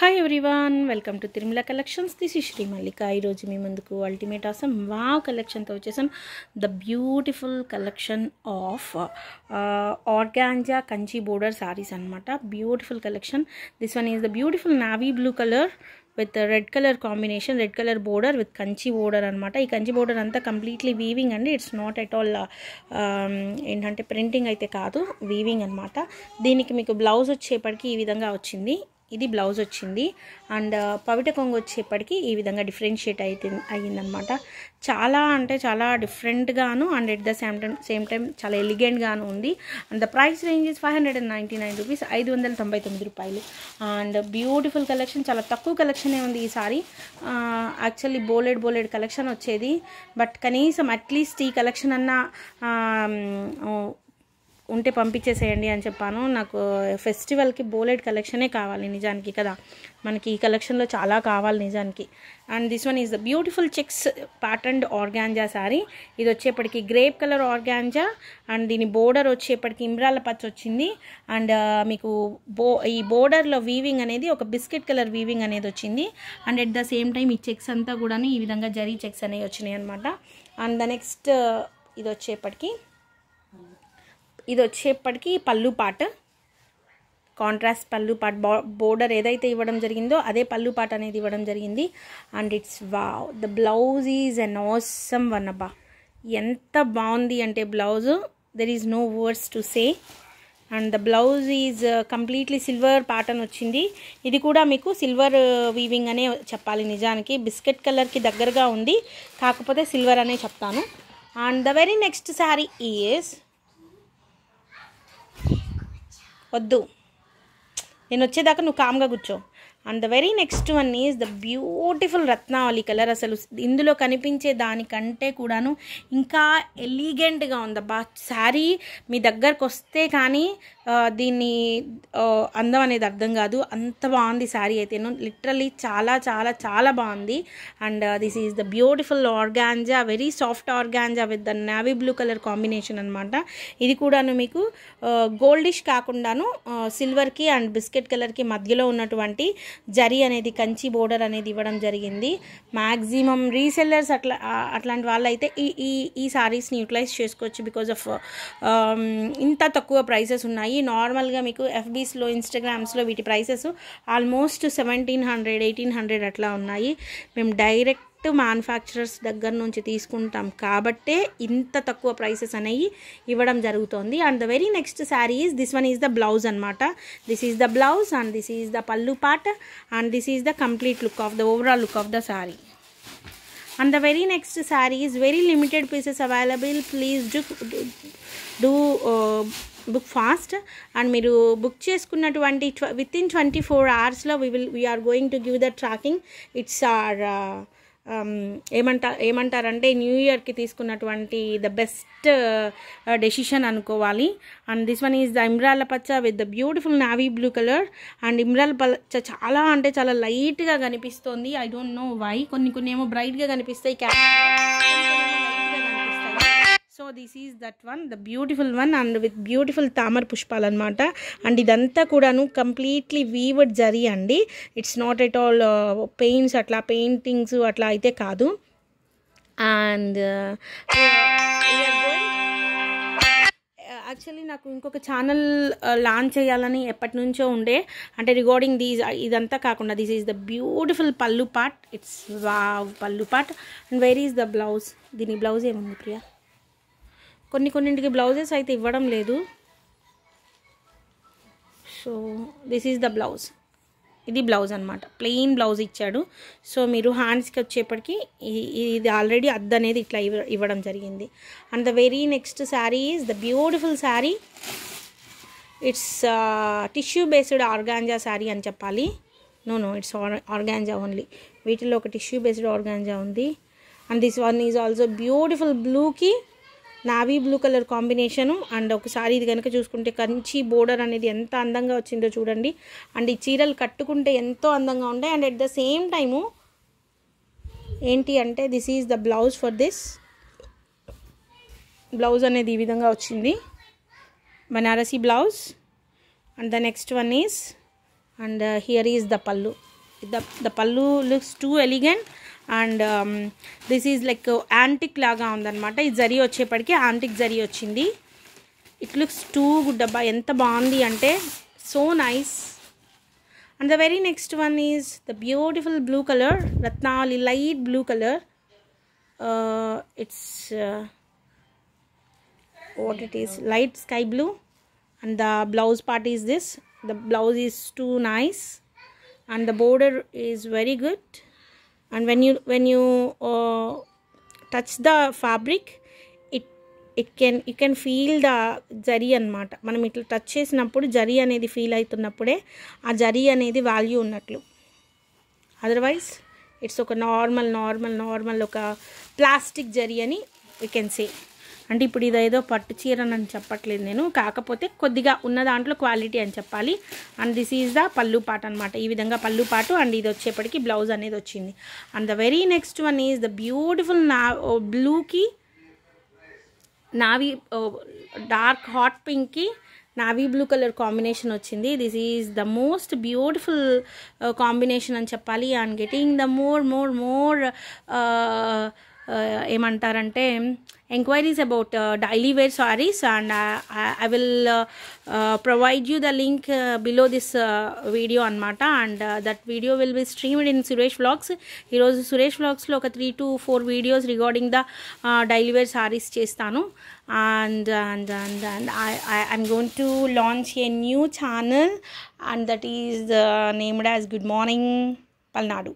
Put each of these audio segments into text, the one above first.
Hi everyone welcome to Tirumala collections this ఈ శ్రీ మల్లిక ఈరోజు మీ ముందుకు అల్టిమేట్ ఆసం వా కలెక్షన్తో వచ్చేసాం the beautiful collection of organza Kanchi border sarees అనమాట beautiful collection this one is the beautiful navy blue colour with red colour combination red colour border with Kanchi border అనమాట ఈ Kanchi border అంతా కంప్లీట్లీ వీవింగ్ అండి it's not at all ఏంటంటే printing అయితే కాదు weaving అనమాట దీనికి మీకు బ్లౌజ్ వచ్చేపటికి ఈ విధంగా వచ్చింది ఇది బ్లౌజ్ వచ్చింది అండ్ పవిట కొంగు వచ్చేప్పటికి ఈ విధంగా డిఫరెన్షియేట్ అయితే అయ్యిందనమాట చాలా అంటే చాలా డిఫరెంట్గాను and at the same time same time చాలా ఎలిగెంట్గాను ఉంది and the price range is five hundred and ninety nine rupees ఐదు వందల తొంభై తొమ్మిది రూపాయలు అండ్ బ్యూటిఫుల్ కలెక్షన్ చాలా తక్కువ కలెక్షనే ఉంది ఈసారి యాక్చువల్లీ బోలెడ్ బోలెడ్ కలెక్షన్ వచ్చేది బట్ కనీసం అట్లీస్ట్ ఈ కలెక్షన్ అన్న ఉంటే పంపించేసేయండి అని చెప్పాను నాకు ఫెస్టివల్కి బోలెడ్ కలెక్షనే కావాలి నిజానికి కదా మనకి ఈ కలెక్షన్లో చాలా కావాలి నిజానికి and this one is the beautiful checks patterned organza saree ఇది వచ్చేప్పటికి గ్రేప్ కలర్ ఆర్గాంజా అండ్ దీని బోర్డర్ వచ్చేప్పటికి ఇమ్రాల పచ్చ వచ్చింది అండ్ మీకు బో ఈ బోర్డర్లో వీవింగ్ అనేది ఒక బిస్కెట్ కలర్ వీవింగ్ అనేది వచ్చింది and at the same time ఈ చెక్స్ అంతా కూడా ఈ విధంగా జరీ చెక్స్ అనేవి వచ్చినాయి అనమాట అండ్ ద నెక్స్ట్ ఇది వచ్చేప్పటికి ఇది వచ్చేప్పటికీ పళ్ళు పాట కాంట్రాస్ట్ పళ్ళు పాట బోర్డర్ ఏదైతే ఇవ్వడం జరిగిందో అదే పళ్ళు పాట అనేది ఇవ్వడం జరిగింది and it's wow the blouse is an awesome one అబ్బా ఎంత బాగుంది అంటే blouse there is no words to say and the blouse is completely silver pattern వచ్చింది ఇది కూడా మీకు సిల్వర్ వీవింగ్ అనే చెప్పాలి నిజానికి బిస్కెట్ కలర్కి దగ్గరగా ఉంది కాకపోతే సిల్వర్ అనే చెప్తాను and the very next saree is వద్దు నేను వచ్చేదాకా నువ్వు కామ్గా కూర్చో and the very next one is the beautiful Ratnavali colour అసలు ఇందులో కనిపించే దానికంటే కూడాను ఇంకా ఎలిగెంట్గా ఉంది బా శారీ మీ దగ్గరకు వస్తే కానీ దీన్ని అందం అనేది అర్థం కాదు అంత బాగుంది శారీ అయితేను లిటరలీ చాలా చాలా చాలా బాగుంది and this is the beautiful organza very soft organza with the navy blue colour combination అనమాట ఇది కూడాను మీకు గోల్డిష్ కాకుండాను సిల్వర్కి అండ్ బిస్కెట్ కలర్కి మధ్యలో ఉన్నటువంటి జరీ అనేది కంచి బోర్డర్ అనేది ఇవ్వడం జరిగింది మ్యాక్సిమం రీసెల్లర్స్ అట్లా అట్లాంటి వాళ్ళైతే ఈ ఈ ఈ శారీస్ని యూటిలైజ్ చేసుకోవచ్చు బికాజ్ ఆఫ్ um, ఇంత తక్కువ ప్రైసెస్ ఉన్నాయి నార్మల్గా మీకు ఎఫ్బీస్లో ఇన్స్టాగ్రామ్స్లో వీటి prices almost seventeen hundred eighteen hundred అట్లా ఉన్నాయి మేము డైరెక్ట్ మ్యానుఫ్యాక్చరర్స్ దగ్గర నుంచి తీసుకుంటాం కాబట్టే ఇంత తక్కువ ప్రైసెస్ అనేవి ఇవ్వడం జరుగుతుంది and the very next saree is this one is the blouse అనమాట this is the blouse and this is the pallu part and this is the complete look of the overall look of the saree and the very next saree is very limited pieces available please do do book fast and మీరు book చేసుకున్నటువంటి within twenty four అవర్స్లో we will we're going to give the tracking it's or ఏమంటారు ఏమంటారంటే new ఇయర్కి తీసుకున్నటువంటి the best decision అనుకోవాలి and this one is the ఇమ్రాల పచ్చ with the beautiful navy blue colour and ఇమ్రాల పచ్చ చాలా అంటే చాలా లైట్గా కనిపిస్తోంది ఐ డోంట్ నో వై కొన్ని కొన్ని ఏమో బ్రైట్గా కనిపిస్తాయి క్యా so this is that one the beautiful one and with beautiful తామర పుష్పాలు అనమాట అండ్ ఇదంతా కూడాను కంప్లీట్లీ వీవర్డ్ జరీ అండి it's not at all paints అట్లా పెయింటింగ్స్ అట్లా అయితే కాదు అండ్ యాక్చువల్లీ uh, uh, నాకు ఇంకొక ఛానల్ లాంచ్ uh, చేయాలని ఎప్పటి నుంచో ఉండే అంటే రిగార్డింగ్ దీస్ ఇదంతా కాకుండా this is the beautiful pallu part it's వా pallu part and very is the blouse దీని బ్లౌజ్ ఏముంది ప్రియా కొన్ని కొన్నింటికి బ్లౌజెస్ అయితే ఇవ్వడం లేదు so this is the blouse ఇది బ్లౌజ్ అనమాట ప్లెయిన్ బ్లౌజ్ ఇచ్చాడు సో మీరు హ్యాండ్స్కి వచ్చేప్పటికి ఇది ఆల్రెడీ అద్ద అనేది ఇట్లా ఇవ్వడం జరిగింది and the very next saree is the beautiful saree it's tissue based organza saree అని చెప్పాలి no no it's organza only వీటిలో ఒక టిష్యూ బేస్డ్ ఆర్గాంజా ఉంది and this one is also beautiful బ్లూకి navy blue colour combination and ఒకసారి ఇది కనుక చూసుకుంటే కంచి బోర్డర్ అనేది ఎంత అందంగా వచ్చిందో చూడండి అండ్ ఈ చీరలు కట్టుకుంటే ఎంతో అందంగా ఉంటాయి and at the same time ఏంటి అంటే this is the blouse for this blouse అనేది ఈ విధంగా వచ్చింది Banarasi blouse and the next one is and here is the pallu the the pallu looks too elegant and this is like antique లాగా ఉందనమాట ఈ జరీ వచ్చేప్పటికి యాంటిక్ జరీ వచ్చింది ఇట్ లుక్స్ టూ గుడ్ డబ్బా ఎంత బాగుంది అంటే so nice and the very next one is the beautiful blue colour Ratnali light blue colour it's what it is light sky blue and the blouse part is this the blouse is too nice and the border is very good and when you when you touch the fabric it it can you can feel the the zari అనమాట మనం ఇట్లా touch చేసినప్పుడు జరీ అనేది feel అవుతున్నప్పుడే ఆ జరీ అనేది value ఉన్నట్లు otherwise it's ఒక normal normal normal ఒక ప్లాస్టిక్ జరీ అని యూ కెన్ సే అంటే ఇప్పుడు ఇదేదో పట్టు చీర అని చెప్పట్లేదు నేను కాకపోతే కొద్దిగా ఉన్న దాంట్లో క్వాలిటీ అని చెప్పాలి అండ్ దిస్ ఈజ్ ద పల్లు పాట అనమాట ఈ విధంగా పల్లు పాటు అండ్ ఇది వచ్చేప్పటికి బ్లౌజ్ అనేది వచ్చింది and the very next one is the beautiful నా బ్లూకి నావీ డార్క్ హాట్ పింక్కి నావీ బ్లూ కలర్ కాంబినేషన్ వచ్చింది this is the most beautiful combination అని చెప్పాలి and getting the more more more ఏమంటారంటే enquiries about daily wear saris and I will provide you the link below this video అనమాట and that video will be streamed in Suresh vlogs ఈరోజు సురేష్ వ్లాగ్స్లో ఒక three two four videos regarding the daily wear saris చేస్తాను and and and and I'm going to launch a new channel and that is named as good morning Palnadu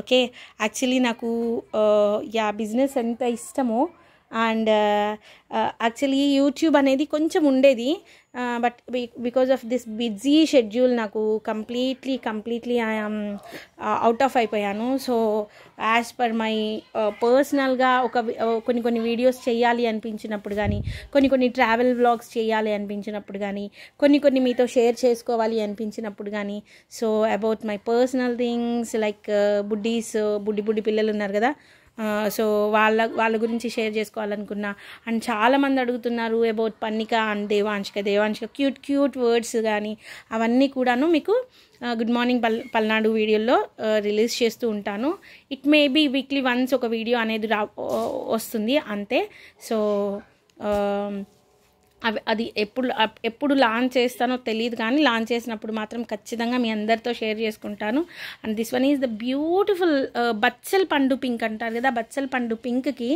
okay actually నాకు యా business ఎంత ఇష్టమో and actually uh, YouTube uh, అనేది కొంచెం ఉండేది but because of this busy schedule నాకు completely completely I'm out of అయిపోయాను so as per my పర్సనల్గా ఒక uh, కొన్ని కొన్ని వీడియోస్ చేయాలి అనిపించినప్పుడు కానీ కొన్ని కొన్ని ట్రావెల్ బ్లాగ్స్ చేయాలి అనిపించినప్పుడు కానీ కొన్ని కొన్ని మీతో షేర్ చేసుకోవాలి అనిపించినప్పుడు కానీ so about my personal things like బుడ్డీస్ బుడ్డి బుడ్డి పిల్లలు ఉన్నారు కదా సో వాళ్ళ వాళ్ళ గురించి షేర్ చేసుకోవాలనుకున్నా అండ్ చాలామంది అడుగుతున్నారు about Pannika and Devanshika Devanshika cute cute words కానీ అవన్నీ కూడాను మీకు గుడ్ మార్నింగ్ పల్ పల్నాడు వీడియోలో రిలీజ్ చేస్తూ ఉంటాను it may be weekly once ఒక వీడియో అనేది రా వస్తుంది అంతే సో అవి అది ఎప్పుడు ఎప్పుడు లాంచ్ చేస్తానో తెలియదు కానీ లాంచ్ చేసినప్పుడు మాత్రం ఖచ్చితంగా మీ అందరితో షేర్ చేసుకుంటాను and this one is the beautiful బచ్చల్ పండు పింక్ అంటారు కదా బచ్చల్ పండు పింక్కి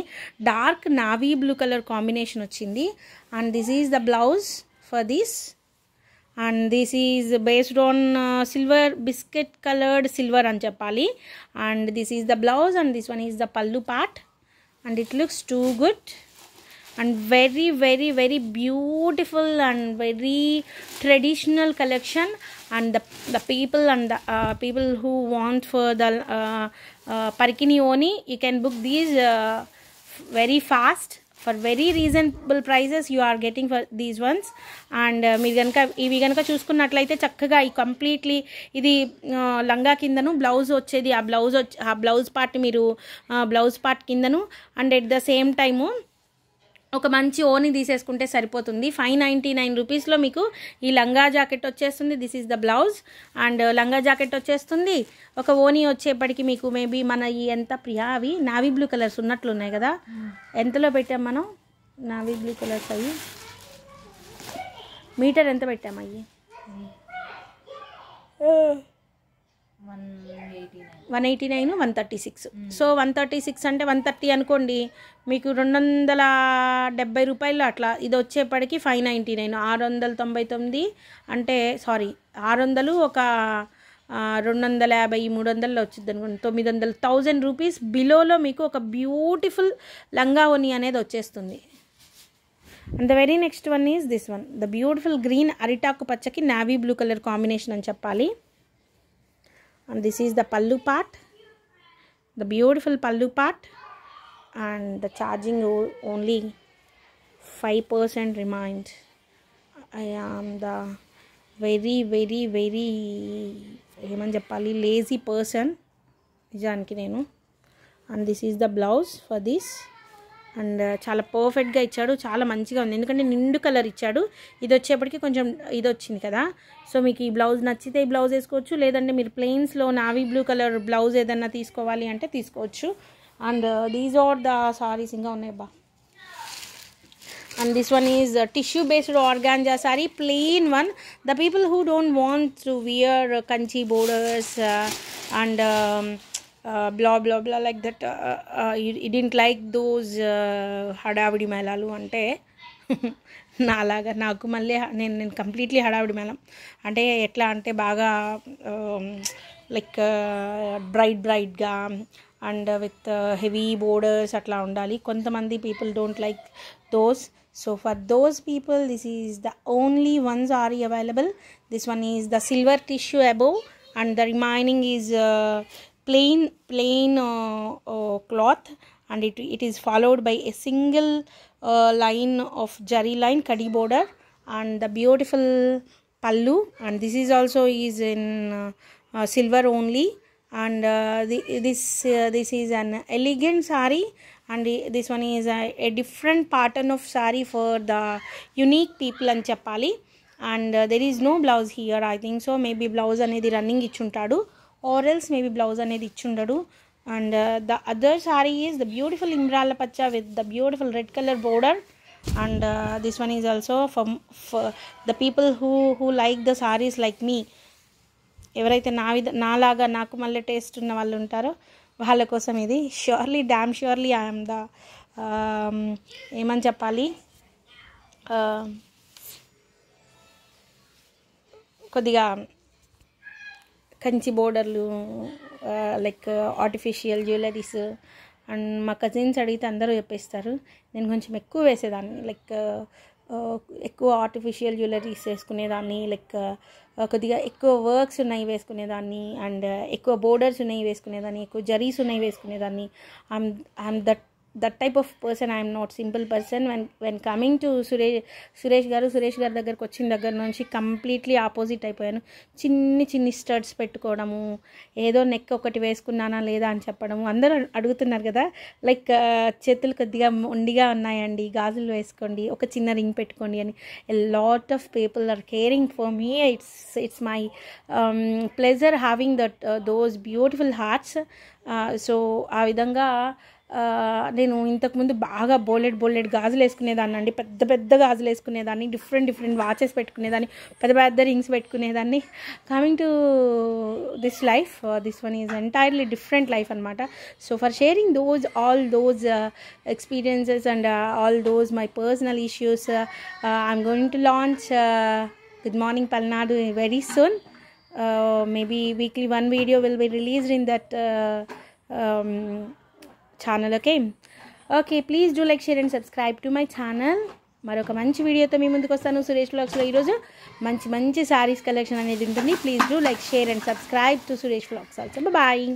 dark navy blue colour combination వచ్చింది and this is the blouse for this and this is based on silver biscuit coloured silver అని చెప్పాలి and this is the blouse and this one is the pallu part and it looks too good and very very very beautiful and very traditional collection and the the people and the people who want for the పరికిని ఓని you can book these very fast for very reasonable prices you are getting for these ones and మీరు కనుక ఇవి కనుక చూసుకున్నట్లయితే చక్కగా ఈ completely ఇది లంగా కిందను బ్లౌజ్ వచ్చేది ఆ బ్లౌజ్ ఆ బ్లౌజ్ పార్ట్ మీరు బ్లౌజ్ పార్ట్ కిందను and at the same time ఒక మంచి ఓని తీసేసుకుంటే సరిపోతుంది ఫైవ్ నైంటీ నైన్ రూపీస్లో మీకు ఈ లంగా జాకెట్ వచ్చేస్తుంది this is the blouse and లంగా జాకెట్ వచ్చేస్తుంది ఒక ఓని వచ్చేప్పటికి మీకు మేబీ మన ఈ ఎంత ప్రియా అవి నావీ బ్లూ కలర్స్ ఉన్నట్లున్నాయి కదా ఎంతలో పెట్టాం మనం నావీ బ్లూ కలర్స్ అవి మీటర్ ఎంత పెట్టాం అవి one eighty nine one thirty six hmm. So one thirty six అంటే వన్ థర్టీ అనుకోండి మీకు రెండు వందల డెబ్బై రూపాయలు అట్లా ఇది వచ్చేప్పటికి ఫైవ్ నైంటీ నైన్ ఆరు వందల తొంభై తొమ్మిది అంటే సారీ ఆరు వందలు ఒక రెండు వందల యాభై మూడు వందల్లో వచ్చింది అనుకోండి తొమ్మిది వందల థౌజండ్ రూపీస్ బిలోలో మీకు ఒక బ్యూటిఫుల్ లంగా ఓని అనేది వచ్చేస్తుంది and the very next one is this one the beautiful green అరిటాకు పచ్చకి నావీ బ్లూ కలర్ కాంబినేషన్ అని చెప్పాలి and this is the pallu part the beautiful pallu part and the charging only 5% remained i am the very very very ఏమని చెప్పాలి lazy person నిజానికి నేను and this is the blouse for అండ్ చాలా పర్ఫెక్ట్గా ఇచ్చాడు చాలా మంచిగా ఉంది ఎందుకంటే నిండు కలర్ ఇచ్చాడు ఇది వచ్చేప్పటికి కొంచెం ఇది వచ్చింది కదా సో మీకు ఈ బ్లౌజ్ నచ్చితే ఈ బ్లౌజ్ వేసుకోవచ్చు లేదంటే మీరు ప్లెయిన్స్లో నావీ బ్లూ కలర్ బ్లౌజ్ ఏదన్నా తీసుకోవాలి అంటే తీసుకోవచ్చు and these are the saris ఇంకా ఉన్నాయి బా and this one is tissue based organza sari plain one the people who don't want to wear Kanchi borders and blah blah blah like that ఈ didn't like those హడావిడి మేళాలు అంటే నాలాగా నాకు మళ్ళీ నేను నేను కంప్లీట్లీ హడావిడి మేళం అంటే ఎట్లా అంటే బాగా లైక్ బ్రైట్ బ్రైట్గా అండ్ విత్ హెవీ బోర్డర్స్ అట్లా ఉండాలి కొంతమంది people don't like those so for those people this is the only ones are available this one is the silver tissue above and the remaining is plain plain uh, uh, cloth and it, it is followed by a single uh, line of jari line kadi border and the beautiful pallu and this is also is in silver only and the, this this is an elegant sari and this one is a different pattern of sari for the unique people అని చెప్పాలి and there is no blouse here I think so maybe blouse అనేది running ఇచ్చుంటాడు ఆరల్స్ maybe blouse అనేది ఇచ్చుండడు and the other sari is the beautiful ఇమ్రాల పచ్చ with the beautiful red colour border and this one is also for the people who who like the saris like me ఎవరైతే నా విధ నాలాగా నాకు మళ్ళీ టేస్ట్ ఉన్న వాళ్ళు ఉంటారో వాళ్ళ కోసం ఇది surely damn surely I'm the ఏమని చెప్పాలి uh, కొద్దిగా కంచి బోర్డర్లు లైక్ ఆర్టిఫిషియల్ జ్యువెలరీస్ అండ్ మా కజిన్స్ అడిగితే అందరూ చెప్పేస్తారు నేను కొంచెం ఎక్కువ వేసేదాన్ని లైక్ ఎక్కువ ఆర్టిఫిషియల్ జ్యువెలరీస్ వేసుకునేదాన్ని లైక్ కొద్దిగా ఎక్కువ వర్క్స్ ఉన్నాయి వేసుకునేదాన్ని అండ్ ఎక్కువ బోర్డర్స్ ఉన్నాయి వేసుకునేదాన్ని ఎక్కువ జరీస్ ఉన్నాయి వేసుకునేదాన్ని I'm I'm that that type of person I'm not simple person when when coming to Suresh Suresh garu Suresh గారి దగ్గరకు వచ్చిన దగ్గర నుంచి కంప్లీట్లీ ఆపోజిట్ అయిపోయాను చిన్ని చిన్ని స్టర్ట్స్ పెట్టుకోవడము ఏదో నెక్ ఒకటి వేసుకున్నానా లేదా అని చెప్పడము అందరూ అడుగుతున్నారు కదా లైక్ uh, చేతులు కొద్దిగా ఉండిగా ఉన్నాయండి గాజులు వేసుకోండి ఒక చిన్న రింగ్ పెట్టుకోండి అని lot of people are caring for me it's it's my pleasure having that those beautiful hearts so ఆ విధంగా నేను ఇంతకుముందు బాగా బోలెడ్ బోలెడ్ గాజులు వేసుకునేదాన్ని అండి పెద్ద పెద్ద గాజులు వేసుకునేదాన్ని డిఫరెంట్ డిఫరెంట్ వాచెస్ పెట్టుకునేదాన్ని పెద్ద పెద్ద రింగ్స్ పెట్టుకునేదాన్ని coming to this life this one is entirely different life అనమాట so for sharing those all those experiences and all those my personal issues I'm going to launch good morning Palnadu very soon maybe weekly one video will be released in that channel okay okay please do like share and subscribe to my channel మరొక మంచి వీడియోతో మీ ముందుకు వస్తాను సురేష్ బ్లాగ్స్లో ఈరోజు మంచి మంచి saris collection అనేది ఉంటుంది please do like share and subscribe to Suresh blogs also bye